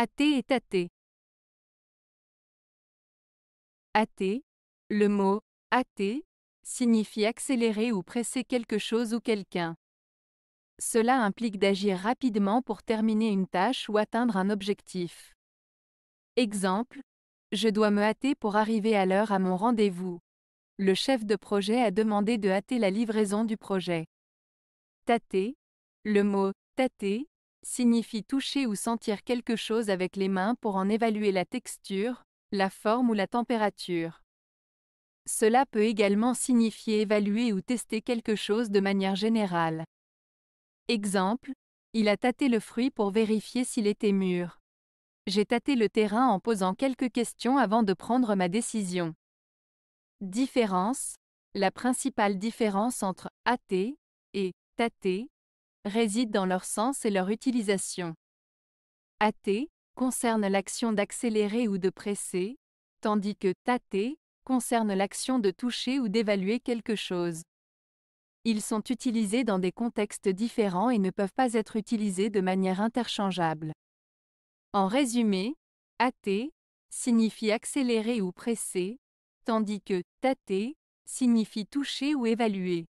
Athée et athée. Athée. Le mot athée signifie accélérer ou presser quelque chose ou quelqu'un. Cela implique d'agir rapidement pour terminer une tâche ou atteindre un objectif. Exemple, je dois me hâter pour arriver à l'heure à mon rendez-vous. Le chef de projet a demandé de hâter la livraison du projet. Tâter. Le mot tâter signifie toucher ou sentir quelque chose avec les mains pour en évaluer la texture, la forme ou la température. Cela peut également signifier évaluer ou tester quelque chose de manière générale. Exemple, il a tâté le fruit pour vérifier s'il était mûr. J'ai tâté le terrain en posant quelques questions avant de prendre ma décision. Différence. La principale différence entre hâter et tâter réside dans leur sens et leur utilisation. Athée concerne l'action d'accélérer ou de presser, tandis que tâter concerne l'action de toucher ou d'évaluer quelque chose. Ils sont utilisés dans des contextes différents et ne peuvent pas être utilisés de manière interchangeable. En résumé, athée signifie accélérer ou presser, tandis que tâter signifie toucher ou évaluer.